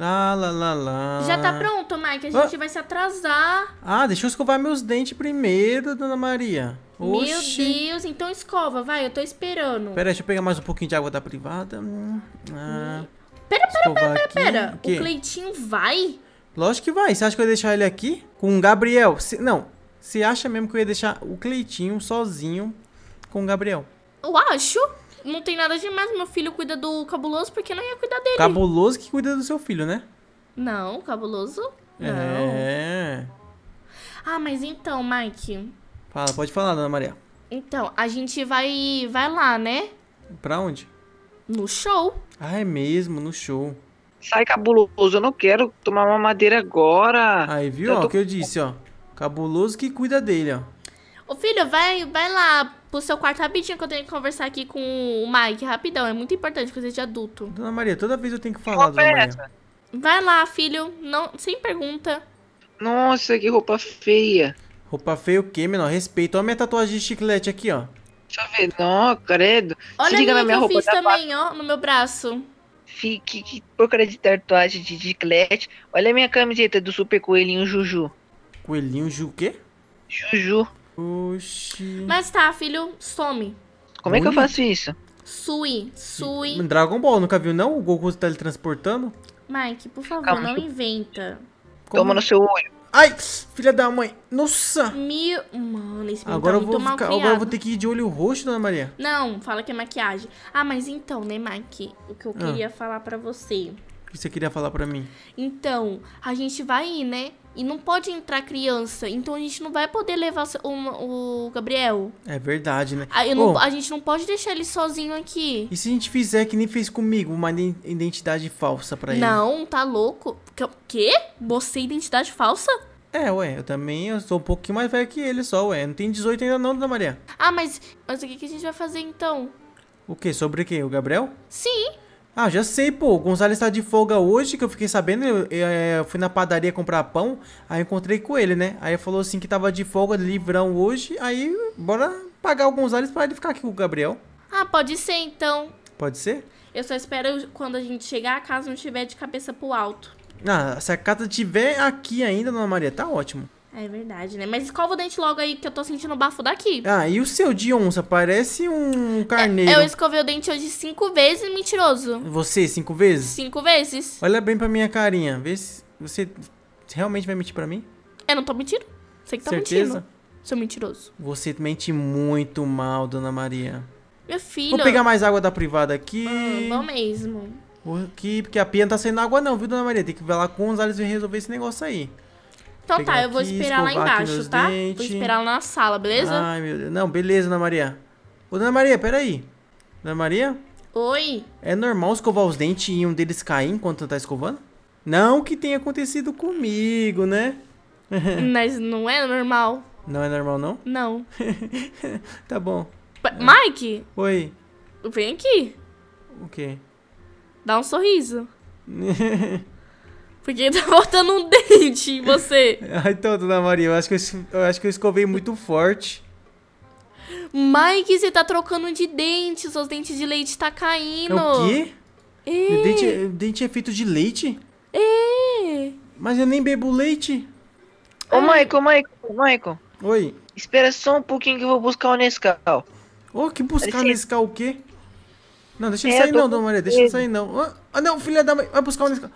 lá, lá, lá. Já tá pronto, Mike. A gente ah. vai se atrasar. Ah, deixa eu escovar meus dentes primeiro, dona Maria. Oxi. Meu Deus, então escova, vai, eu tô esperando. Pera, deixa eu pegar mais um pouquinho de água da privada. Hum, ah, pera, pera, pera, pera, pera. O, o Cleitinho vai? Lógico que vai. Você acha que eu ia deixar ele aqui? Com o Gabriel? Se, não. Você acha mesmo que eu ia deixar o Cleitinho sozinho com o Gabriel? Eu acho não tem nada demais, meu filho cuida do cabuloso porque não ia cuidar dele. Cabuloso que cuida do seu filho, né? Não, cabuloso não. É. Ah, mas então, Mike. Fala, pode falar, dona Maria. Então, a gente vai vai lá, né? Pra onde? No show. Ah, é mesmo, no show. Sai cabuloso, eu não quero tomar uma madeira agora. Aí, viu? Ó, tô... o que eu disse, ó. Cabuloso que cuida dele, ó. Ô filho, vai, vai lá pro seu quarto rapidinho que eu tenho que conversar aqui com o Mike, rapidão. É muito importante, coisa de adulto. Dona Maria, toda vez eu tenho que falar, do Dona Maria. Vai lá, filho, não, sem pergunta. Nossa, que roupa feia. Roupa feia o quê, menor? Respeito. Olha a minha tatuagem de chiclete aqui, ó. Deixa eu ver. Não, credo. Olha Se liga na minha que roupa eu fiz também, ó, no meu braço. Fique, que porcaria de tatuagem de chiclete. Olha a minha camiseta do super coelhinho Juju. Coelhinho Ju o quê? Juju. Oxi. Mas tá, filho, some. Como é que eu faço isso? Sui, sui. Dragon Ball, nunca viu não? O Goku se teletransportando? Mike, por favor, Calma, não inventa. Como? Toma no seu olho. Ai, filha da mãe. Nossa. Meu... Mano, esse agora tá eu vou ficar, Agora eu vou ter que ir de olho roxo, dona Maria. Não, fala que é maquiagem. Ah, mas então, né, Mike? O que eu ah. queria falar pra você. O que você queria falar pra mim? Então, a gente vai ir, né? E não pode entrar criança, então a gente não vai poder levar o, o Gabriel. É verdade, né? A, ah, não, a, gente não pode deixar ele sozinho aqui. E se a gente fizer que nem fez comigo, uma identidade falsa pra ele? Não, tá louco. Quê? Você é identidade falsa? É, ué, eu também eu sou um pouquinho mais velho que ele só, ué. Não tem 18 ainda não, Dona Maria. Ah, mas, mas o que, que a gente vai fazer então? O quê? Sobre quem O Gabriel? Sim. Ah, já sei, pô. O Gonzalez tá de folga hoje, que eu fiquei sabendo. Eu, eu é, fui na padaria comprar pão, aí encontrei com ele, né? Aí ele falou assim que tava de folga, livrão hoje. Aí, bora pagar o Gonzalez pra ele ficar aqui com o Gabriel. Ah, pode ser então. Pode ser? Eu só espero quando a gente chegar, casa não estiver de cabeça pro alto. Ah, se a casa tiver aqui ainda, dona Maria, tá ótimo. É verdade, né? Mas escova o dente logo aí, que eu tô sentindo o bafo daqui. Ah, e o seu de onça? Parece um é, carneiro. É, eu escovei o dente hoje cinco vezes, mentiroso. Você, cinco vezes? Cinco vezes. Olha bem pra minha carinha. Vê se você realmente vai mentir pra mim. Eu não tô mentindo. Você que tá Certeza? mentindo. Seu mentiroso. Você mente muito mal, dona Maria. Meu filho... Vou pegar mais água da privada aqui. Hum, vou mesmo. Aqui, porque a pia não tá saindo água não, viu, dona Maria? Tem que ir lá com os olhos e resolver esse negócio aí. Então tá, eu vou aqui, esperar lá embaixo, tá? Vou esperar lá na sala, beleza? Ai, meu Deus. Não, beleza, Ana Maria. Ô, Ana Maria, peraí. Ana Maria? Oi. É normal escovar os dentes e um deles cair enquanto tá escovando? Não que tenha acontecido comigo, né? Mas não é normal. Não é normal, não? Não. tá bom. P Mike? Oi. Vem aqui. O quê? Dá um sorriso. Porque tá faltando um dente em você. então, dona Maria, eu acho, que eu, eu acho que eu escovei muito forte. Mike, você tá trocando de dente. Seus dentes de leite tá caindo. É o quê? É. Meu dente, é, dente é feito de leite? É. Mas eu nem bebo leite. Ô, ah. Ai. Michael, Michael, Michael. Oi. Espera só um pouquinho que eu vou buscar o Nescau. Ô, oh, que buscar o Nescau o quê? Não, deixa ele é, sair não, dona Maria. Deixa ele sair não. Ah, ah, não, filha da mãe. Vai buscar o Nescau.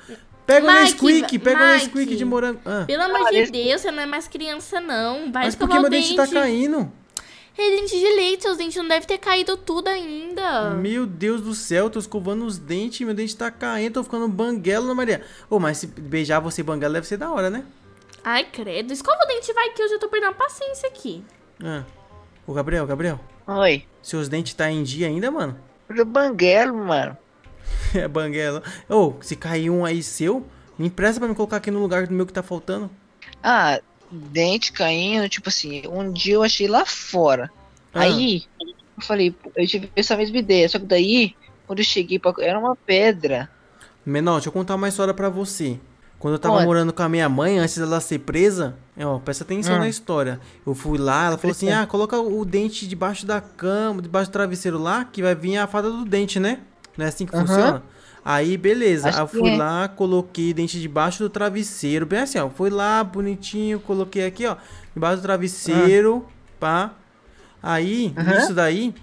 Pega Mike, o Nesquik, pega Mike, o Nesquik de morango. Ah. Pelo ah, amor de Deus, você não é mais criança, não. Vai Mas por que meu dente, tá caindo? É dente de leite, seus dentes não deve ter caído tudo ainda. Meu Deus do céu, tô escovando os dentes, meu dente tá caindo, tô ficando banguelo, na Maria. Ô, oh, mas se beijar você banguelo deve ser da hora, né? Ai, credo. Escova o dente, vai, que eu já tô perdendo a paciência aqui. Ah. Ô, Gabriel, Gabriel. Oi. Seus dentes tá em dia ainda, mano? Do banguelo, mano. é banguela. Ô, oh, se cair um aí seu, me empresta pra me colocar aqui no lugar do meu que tá faltando. Ah, dente caindo, tipo assim, um dia eu achei lá fora. Ah. Aí, eu falei, eu tive essa mesma ideia, só que daí, quando eu cheguei pra... Era uma pedra. Menor, deixa eu contar uma história pra você. Quando eu tava morando com a minha mãe, antes dela ser presa, ó, presta atenção ah. na história. Eu fui lá, ela falou assim: ah, coloca o dente debaixo da cama, debaixo do travesseiro lá, que vai vir a fada do dente, né? Não é assim que uhum. funciona? Aí, beleza. Acho eu fui é. lá, coloquei dente debaixo do travesseiro. Bem assim, ó. Fui lá, bonitinho, coloquei aqui, ó. Debaixo do travesseiro. Ah. Pá. Aí, uhum. isso daí.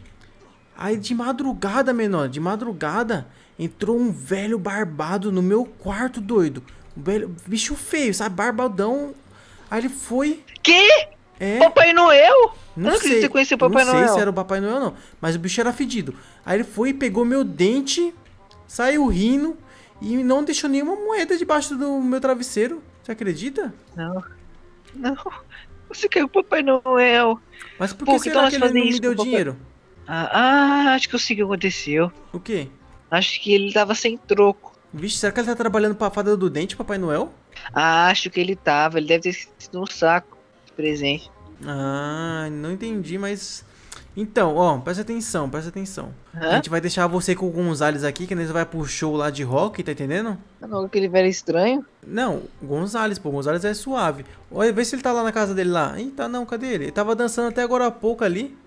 Aí de madrugada, menor, de madrugada, entrou um velho barbado no meu quarto, doido. Um velho, bicho feio, sabe? Barbadão. Aí ele foi. Que? É. Papai Noel? Não, não sei, o Papai não Noel. sei se era o Papai Noel, não. Mas o bicho era fedido. Aí ele foi e pegou meu dente, saiu rindo e não deixou nenhuma moeda debaixo do meu travesseiro. Você acredita? Não. Não. Você quer o Papai Noel. Mas por que, Pô, que será que ele não me deu dinheiro? Ah, ah, acho que eu sei o que aconteceu. O quê? Acho que ele tava sem troco. Vixe, será que ele tá trabalhando pra fada do dente, Papai Noel? Ah, acho que ele tava. Ele deve ter sido um saco de presente. Ah, não entendi, mas. Então, ó, presta atenção, presta atenção. Hã? A gente vai deixar você com o Gonzalez aqui, que nós vai pro show lá de rock, tá entendendo? Não, tá aquele velho é estranho. Não, Gonzalez, pô, Gonzalez é suave. Olha, vê se ele tá lá na casa dele lá. tá não, cadê ele? Ele tava dançando até agora há pouco ali.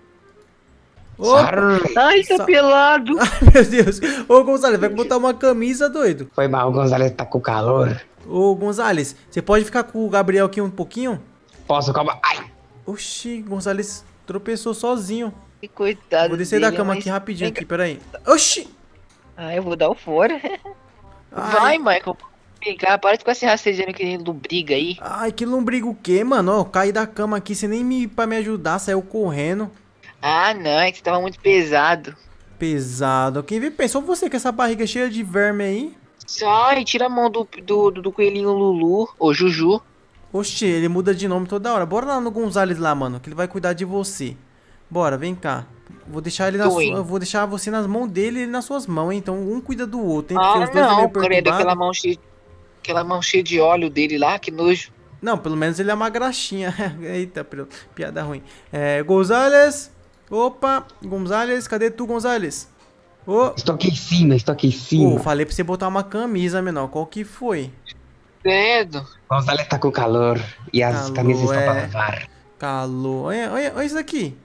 Opa. Ai, tá pelado! Ai, meu Deus! Ô, Gonzalez, vai botar uma camisa, doido. Foi mal, o Gonzalez tá com calor. Ô, Gonzalez, você pode ficar com o Gabriel aqui um pouquinho? Posso, calma. Ai! Oxi, Gonzalez tropeçou sozinho. Que coitado. Vou descer dele, da cama mas... aqui rapidinho, aqui, peraí. Oxi! Ah, eu vou dar o fora. Vai, Michael. Pegar, para de ficar se rastejando que nem lombriga aí. Ai, que lombriga o quê, mano? Eu caí da cama aqui, você nem me pra me ajudar, saiu correndo. Ah, não, é que você tava muito pesado. Pesado. Quem viu, pensou você com essa barriga cheia de verme aí? Sai, tira a mão do, do, do coelhinho Lulu, ou Juju. Oxi, ele muda de nome toda hora. Bora lá no Gonzales lá, mano, que ele vai cuidar de você. Bora, vem cá. Vou deixar ele na sua, vou deixar você nas mãos dele e nas suas mãos, hein? Então um cuida do outro, hein? Ah, os dois é não, é credo, aquela mão cheia aquela mão cheia de óleo dele lá, que nojo. Não, pelo menos ele é uma graxinha. Eita, piada ruim. É, Gonzales. Opa, Gonzales, cadê tu, Gonzales? Oh. Estou aqui em cima, estou aqui em cima. Oh, falei pra você botar uma camisa, menor. Qual que foi? cedo. Gonzalez tá com calor e as calor, camisas é... estão pra lavar. Calor. Olha, olha, olha isso aqui.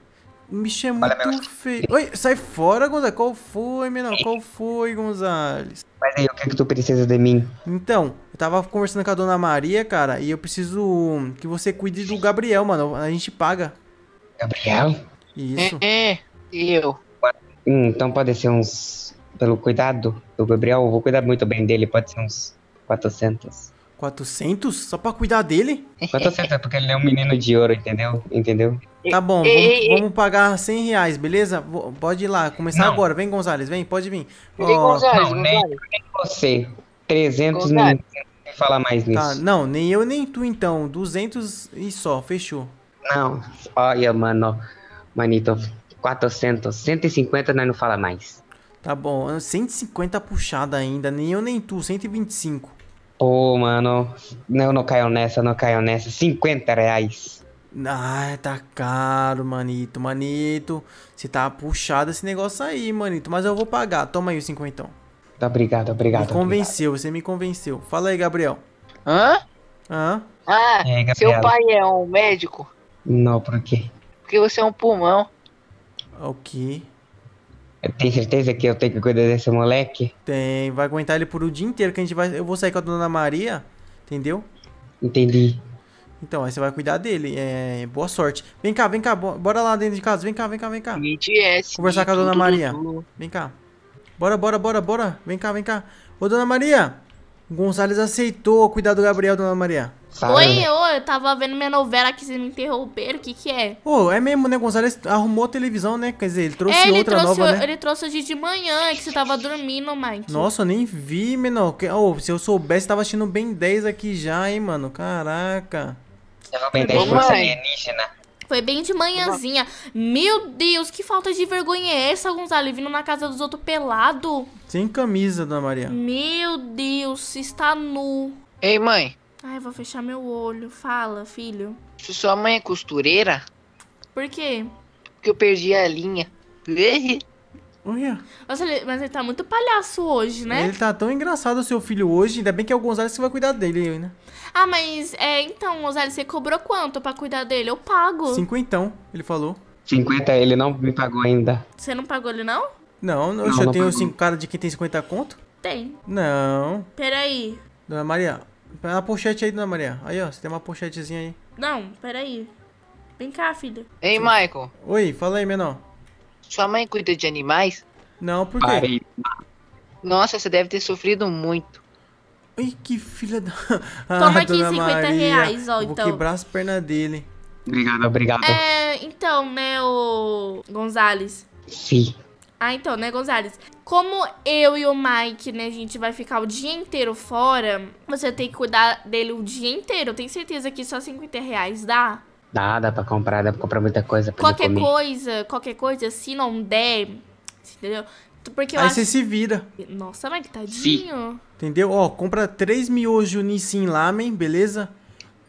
Me chama é muito feio. Oi, sai fora, Gonzalez. Qual foi, menor? Qual foi, Gonzalez? Mas aí, o que é que tu precisa de mim? Então, eu tava conversando com a dona Maria, cara, e eu preciso que você cuide do Gabriel, mano. A gente paga. Gabriel? Isso. É, é eu. Hum, então pode ser uns. Pelo cuidado do Gabriel, eu vou cuidar muito bem dele, pode ser uns 400. 400? Só pra cuidar dele? 400 tá é porque ele é um menino de ouro, entendeu? Entendeu? Tá bom, vamos, vamos pagar 100 reais, beleza? pode ir lá, começar não. agora. Vem, Gonzales, vem, pode vir. Vem, oh, Gonzales, não, nem, nem, você. 300 Gonzales. Nem, nem falar mais tá, nisso. Tá, não, nem eu nem tu então. 200 e só, fechou. Não, olha, mano. Manito, 400, 150 nós não fala mais. Tá bom, 150 puxada ainda, nem eu nem tu, 125. Pô, mano, não, não caio nessa, não caio nessa. 50 reais. Ah, tá caro, manito. Manito, você tá puxado esse negócio aí, manito. Mas eu vou pagar. Toma aí o cinquentão. Tá, obrigado, obrigado. Me convenceu, obrigado. você me convenceu. Fala aí, Gabriel. Hã? Hã? Ah, é, seu pai é um médico? Não, por quê? Porque você é um pulmão. O okay. quê? Tem certeza que eu tenho que cuidar desse moleque? Tem, vai aguentar ele por o dia inteiro que a gente vai. Eu vou sair com a dona Maria, entendeu? Entendi. Então, aí você vai cuidar dele. É, boa sorte. Vem cá, vem cá, bora lá dentro de casa. Vem cá, vem cá, vem cá. É, Conversar com a dona Maria. Vem cá. Bora, bora, bora, bora. Vem cá, vem cá. Ô, dona Maria. Gonzalez aceitou cuidar do Gabriel, dona Maria. Oi, ô, eu tava vendo minha novela aqui, vocês me interromperam, o que que é? Pô, oh, é mesmo, né, Gonzalez arrumou a televisão, né? Quer dizer, ele trouxe é, ele outra trouxe, nova, né? Ele trouxe hoje de manhã, que você tava dormindo, Mike. Nossa, eu nem vi, menor. Oh, se eu soubesse, tava assistindo bem 10 aqui já, hein, mano. Caraca. Tava bem 10 alienígena. Foi bem de manhãzinha. Meu Deus, que falta de vergonha é essa, Gonzalo? Vindo na casa dos outros pelado. Sem camisa, dona Maria. Meu Deus, está nu. Ei, mãe. Ai, vou fechar meu olho. Fala, filho. Se sua mãe é costureira? Por quê? Porque eu perdi a linha. Olha. Nossa, ele, mas ele tá muito palhaço hoje, né? Ele tá tão engraçado, seu filho, hoje. Ainda bem que é o Gonzalez que vai cuidar dele ainda. Né? Ah, mas é, então, Gonzalez, você cobrou quanto pra cuidar dele? Eu pago. Cinquentão, ele falou. Cinquenta. ele não me pagou ainda. Você não pagou ele, não? Não, não, não eu não tenho pagou. cinco cara de quem tem cinquenta conto? Tem. Não. Peraí. Dona Maria, Pega a pochete aí, dona Maria. Aí, ó, você tem uma pochetezinha aí. Não, peraí. Vem cá, filha. Ei, Michael. Oi, fala aí, menor. Sua mãe cuida de animais? Não, por quê? Ai. Nossa, você deve ter sofrido muito. Ai, que filha da. Ah, Toma aqui dona 50 Maria. reais, ó, Vou então. Vou quebrar as pernas dele. Obrigado, obrigado. É, então, né, o Gonzales? Sim. Ah, então, né, Gonzales? Como eu e o Mike, né, a gente vai ficar o dia inteiro fora, você tem que cuidar dele o dia inteiro. Eu tenho certeza que só 50 reais dá? Dá, dá pra comprar, dá pra comprar muita coisa. Pra qualquer coisa, qualquer coisa, se não der, entendeu? Porque Aí você se vira. Nossa, Mike, tadinho. Sim. Entendeu? Ó, compra três miojo Nissin Lamen, beleza?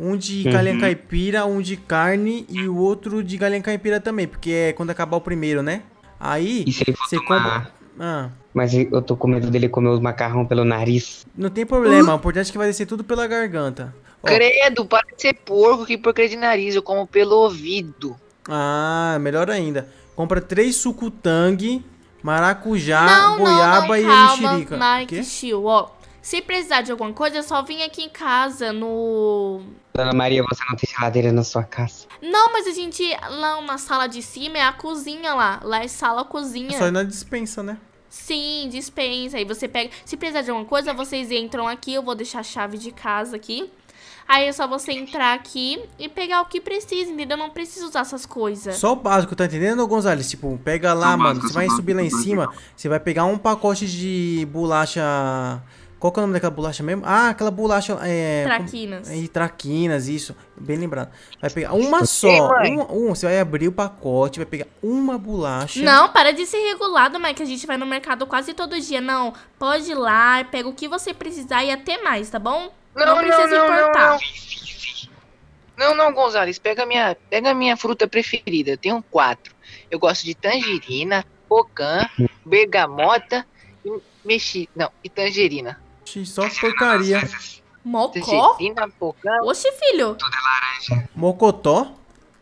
Um de uhum. galinha caipira, um de carne e o outro de galinha caipira também, porque é quando acabar o primeiro, né? Aí e se ele for você tomar... compra. Ah. Mas eu tô com medo dele comer os macarrão pelo nariz. Não tem problema, uh! o importante é que vai descer tudo pela garganta. Oh. Credo, para de ser porco, que porcaria de nariz, eu como pelo ouvido. Ah, melhor ainda. Compra três suco tang maracujá, não, goiaba não, não, e calma, mexerica. Mike, chill, ó. Se precisar de alguma coisa, é só vir aqui em casa, no... Dona Maria, você não tem geladeira na sua casa? Não, mas a gente... Lá na é sala de cima é a cozinha lá. Lá é sala-cozinha. É só ir na dispensa, né? Sim, dispensa. Aí você pega... Se precisar de alguma coisa, vocês entram aqui. Eu vou deixar a chave de casa aqui. Aí é só você entrar aqui e pegar o que precisa, entendeu? Não precisa usar essas coisas. Só o básico, tá entendendo, Gonzalez? Tipo, pega lá, mano. Você vai subir lá em cima, você vai pegar um pacote de bolacha qual é o nome daquela bolacha mesmo? Ah, aquela bolacha. É, traquinas. Com, é, traquinas, isso. Bem lembrado. Vai pegar uma só. Ei, você vai abrir o pacote, vai pegar uma bolacha. Não, para de ser regulado, mãe, que a gente vai no mercado quase todo dia. Não, pode ir lá, pega o que você precisar e até mais, tá bom? Não, não precisa não, importar. Não, não, não. não, Gonzales, pega a minha, pega minha fruta preferida. Eu tenho quatro. Eu gosto de tangerina, cocã, bergamota e mexi... Não, e tangerina. Oxi, só porcaria. Mocó? Oxi, filho. Toda é laranja. Mocotó?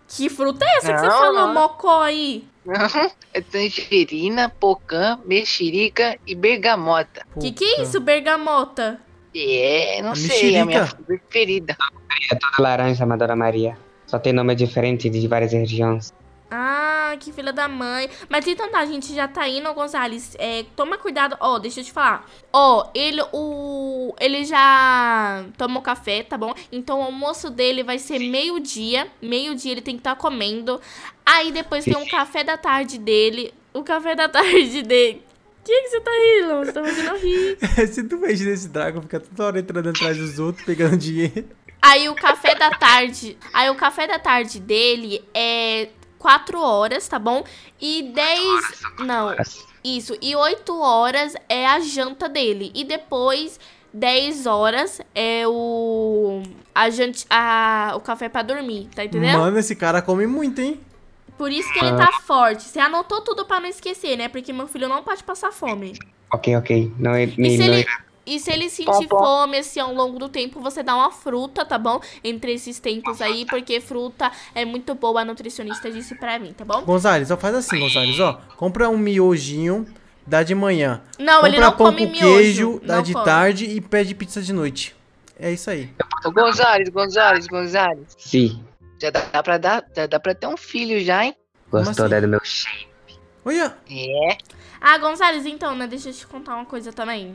Que fruta é essa não, que você falou, não. mocó aí? é tangerina, pocã, mexerica e bergamota. O Que que é isso, bergamota? É, não a é sei, mexerica. é a minha preferida. Toda é laranja, Madonna Maria. Só tem nome diferente de várias regiões. Ah, que filha da mãe. Mas então tá, a gente já tá indo, Gonzales. É, toma cuidado. Ó, oh, deixa eu te falar. Ó, oh, ele, o, ele já tomou café, tá bom? Então o almoço dele vai ser meio-dia. Meio-dia ele tem que estar tá comendo. Aí depois tem um café da tarde dele. O café da tarde dele. O que, que você tá rindo? Você tá fazendo rir. Se tu mexe nesse dragão, fica toda hora entrando atrás dos outros, pegando dinheiro. Aí o café da tarde. Aí o café da tarde dele é 4 horas, tá bom? E 10. Não. Isso. E 8 horas é a janta dele. E depois. 10 horas é o. A gente. A, o café pra dormir, tá entendendo? Mano, esse cara come muito, hein? Por isso que ele tá ah. forte. Você anotou tudo pra não esquecer, né? Porque meu filho não pode passar fome. Ok, ok. Não, me é e se não, ele, é e se ele sentir tá fome, assim, ao longo do tempo, você dá uma fruta, tá bom? Entre esses tempos aí, porque fruta é muito boa, a nutricionista disse pra mim, tá bom? Gonzales, ó, faz assim, Gonzales, ó. Compra um miojinho, dá de manhã. Não, compra ele não pão come com miojo. queijo, dá não de come. tarde e pede pizza de noite. É isso aí. Gonzales, Gonzales, Gonzales. Sim. Já dá, dá pra dar, já dá pra ter um filho já, hein? Gostou assim? Né, do meu shape. Olha! É. Ah, Gonzales, então, né? Deixa eu te contar uma coisa também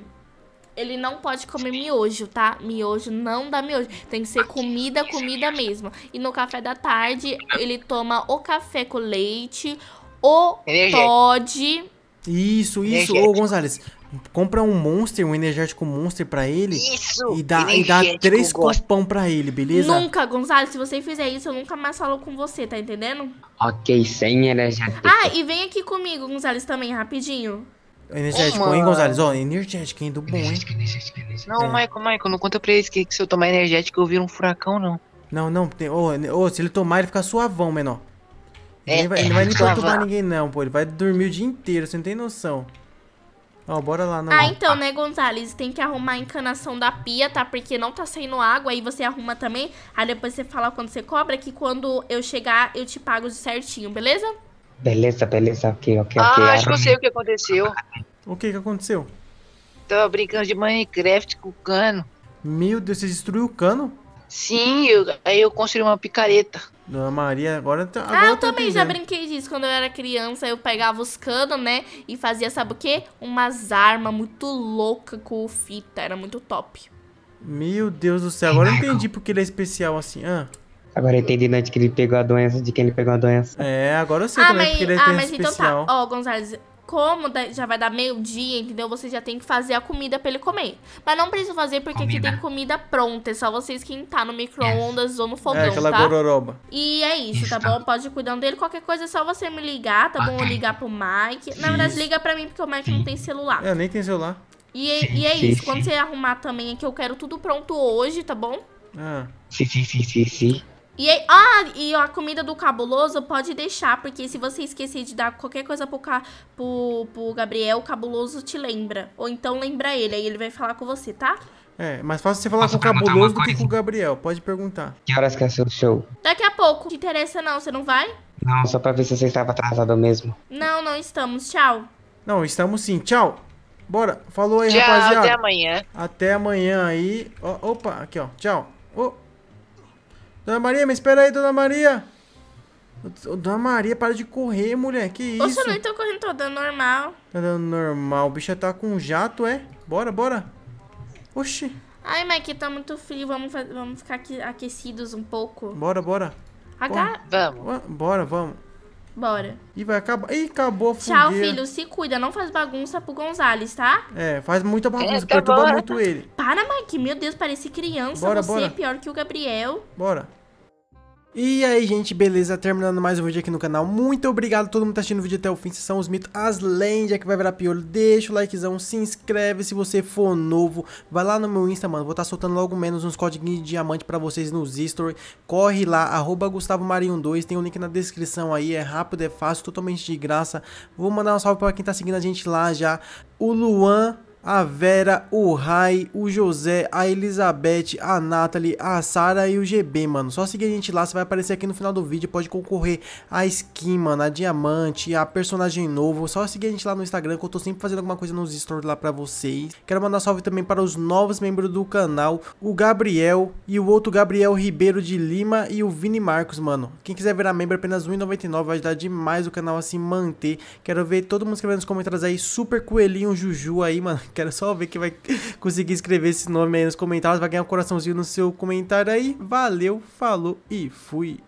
ele não pode comer miojo, tá? Miojo não dá miojo. Tem que ser comida, comida mesmo. E no café da tarde, ele toma o café com leite, o Todd. Isso, isso. Ô, Gonzalez, compra um monster, um energético monster pra ele. Isso! E dá, e dá três copão pra ele, beleza? Nunca, Gonzalez. se você fizer isso, eu nunca mais falo com você, tá entendendo? Ok, sem energético. Ah, e vem aqui comigo, Gonzalez, também, rapidinho. Energético, Ô, hein, Gonzalez? Ó, energético, hein? Do bom, hein? energético, energético, energético. Não, É. Michael, Michael, não conta pra eles que, que se eu tomar energético eu viro um furacão, não. Não, não. Tem, ô, ne- se ele tomar, ele fica suavão, menor. É, vai, é, ele não vai nem perturbar ninguém, não, pô. Ele vai dormir o dia inteiro, você não tem noção. Ó, bora lá, não. Ah, então, né, Gonzales? Tem que arrumar a encanação da pia, tá? Porque não tá saindo água, aí você arruma também. Aí depois você fala quando você cobra que quando eu chegar, eu te pago certinho, beleza? Beleza, beleza, ok, ok, ah, ok. Ah, acho que eu sei o que aconteceu. O que que aconteceu? Tava brincando de Minecraft com o cano. Meu Deus, você destruiu o cano? Sim, eu, aí eu construí uma picareta. Dona Maria, agora tá- ah, Agora ah, eu tá também já brinquei disso. Quando eu era criança, eu pegava os canos, né? E fazia, sabe o quê? Umas armas muito louca com fita. Era muito top. Meu Deus do céu, agora eu entendi porque ele é especial assim. Ah. Agora eu entendi, Nath, né, que ele pegou a doença, de quem ele pegou a doença. É, agora eu sei ah, também, mas, porque ele é Ah, mas especial. então tá. Ó, oh, Gonzalez, como já vai dar meio-dia, entendeu? Você já tem que fazer a comida pra ele comer. Mas não precisa fazer porque comida. aqui tem comida pronta. É só você esquentar no micro-ondas é. ou no é, fogão, é, aquela tá? gororoba. E é isso, isso, tá, tá bom? Pode ir cuidando dele. Qualquer coisa é só você me ligar, tá okay. bom? Ou ligar pro Mike. Isso. Na verdade, liga pra mim porque o Mike Sim. não tem celular. É, nem tem celular. E é, e é isso. Quando você arrumar também aqui, eu quero tudo pronto hoje, tá bom? Ah. Sim, sim, sim, sim, sim. E aí, ah, e a comida do cabuloso pode deixar, porque se você esquecer de dar qualquer coisa pro, ca, pro, pro Gabriel, o cabuloso te lembra. Ou então lembra ele, aí ele vai falar com você, tá? É, mais fácil você falar Posso com o tá cabuloso do que com o Gabriel. Pode perguntar. Que horas que é seu show? Daqui a pouco. Te interessa não, você não vai? Não, só pra ver se você estava atrasado mesmo. Não, não estamos. Tchau. Não, estamos sim. Tchau. Bora. Falou aí, tchau, rapaziada. Até amanhã. Até amanhã aí. opa, aqui ó. Tchau. Oh. Dona Maria, me espera aí, Dona Maria. Ô, Dona Maria, para de correr, mulher. Que isso? Ô, você não tá correndo, tô dando normal. Tá dando normal. O bicho tá com um jato, é? Bora, bora. Oxi. Ai, mas aqui tá muito frio. Vamos, vamos ficar aqui, aquecidos um pouco. Bora, bora. H... Vamos. Bora, vamos. Bora. E vai acabar. Ih, acabou a Tchau, filho. Se cuida. Não faz bagunça pro Gonzales, tá? É, faz muita é, bagunça. É, perturba muito ele. Para, Mike. Meu Deus, parece criança. Bora, Você bora. É pior que o Gabriel. Bora. E aí, gente, beleza? Terminando mais um vídeo aqui no canal. Muito obrigado a todo mundo que tá assistindo o vídeo até o fim. Se são os mitos, as lendas que vai virar piolho. Deixa o likezão, se inscreve se você for novo. Vai lá no meu Insta, mano. Vou estar tá soltando logo menos uns códigos de diamante pra vocês nos story. Corre lá, arroba 2. Tem o um link na descrição aí. É rápido, é fácil, totalmente de graça. Vou mandar um salve pra quem tá seguindo a gente lá já. O Luan a Vera, o Rai, o José, a Elizabeth, a Natalie, a Sara e o GB, mano. Só seguir a gente lá, você vai aparecer aqui no final do vídeo, pode concorrer a skin, mano, a diamante, a personagem novo. Só seguir a gente lá no Instagram, que eu tô sempre fazendo alguma coisa nos stories lá pra vocês. Quero mandar salve também para os novos membros do canal, o Gabriel e o outro Gabriel Ribeiro de Lima e o Vini Marcos, mano. Quem quiser virar membro, apenas R$1,99, vai ajudar demais o canal a se manter. Quero ver todo mundo escrevendo nos comentários aí, super coelhinho Juju aí, mano Quero só ver quem vai conseguir escrever esse nome aí nos comentários. Vai ganhar um coraçãozinho no seu comentário aí. Valeu, falou e fui.